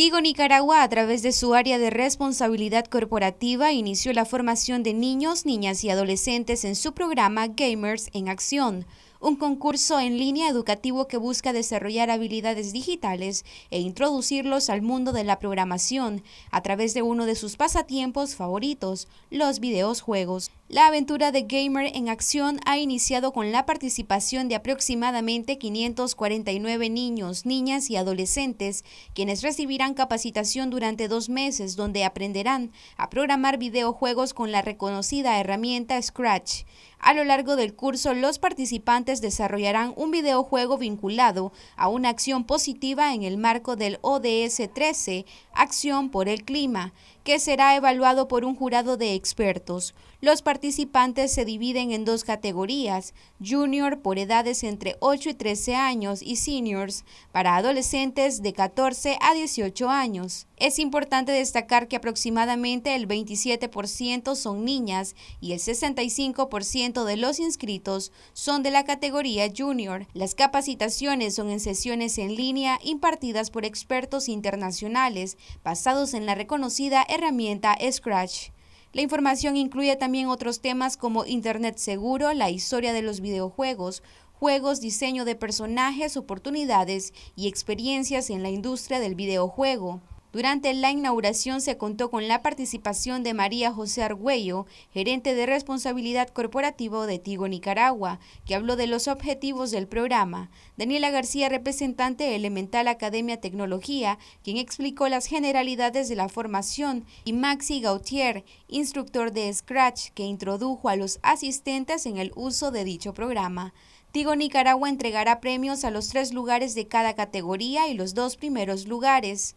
Tigo Nicaragua, a través de su área de responsabilidad corporativa, inició la formación de niños, niñas y adolescentes en su programa Gamers en Acción, un concurso en línea educativo que busca desarrollar habilidades digitales e introducirlos al mundo de la programación a través de uno de sus pasatiempos favoritos, los videojuegos. La aventura de Gamer en Acción ha iniciado con la participación de aproximadamente 549 niños, niñas y adolescentes, quienes recibirán capacitación durante dos meses donde aprenderán a programar videojuegos con la reconocida herramienta Scratch. A lo largo del curso, los participantes desarrollarán un videojuego vinculado a una acción positiva en el marco del ODS 13, Acción por el Clima, que será evaluado por un jurado de expertos. Los participantes se dividen en dos categorías, junior por edades entre 8 y 13 años y seniors para adolescentes de 14 a 18 años. Es importante destacar que aproximadamente el 27% son niñas y el 65% de los inscritos son de la categoría junior. Las capacitaciones son en sesiones en línea impartidas por expertos internacionales basados en la reconocida herramienta Scratch. La información incluye también otros temas como Internet seguro, la historia de los videojuegos, juegos, diseño de personajes, oportunidades y experiencias en la industria del videojuego. Durante la inauguración se contó con la participación de María José Argüello, gerente de responsabilidad corporativa de Tigo Nicaragua, que habló de los objetivos del programa, Daniela García, representante de Elemental Academia Tecnología, quien explicó las generalidades de la formación, y Maxi Gautier, instructor de Scratch, que introdujo a los asistentes en el uso de dicho programa. Tigo Nicaragua entregará premios a los tres lugares de cada categoría y los dos primeros lugares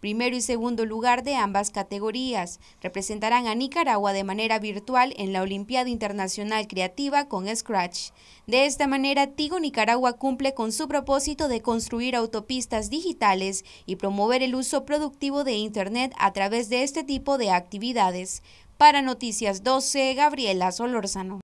primero y segundo lugar de ambas categorías. Representarán a Nicaragua de manera virtual en la Olimpiada Internacional Creativa con Scratch. De esta manera, Tigo Nicaragua cumple con su propósito de construir autopistas digitales y promover el uso productivo de Internet a través de este tipo de actividades. Para Noticias 12, Gabriela Solórzano.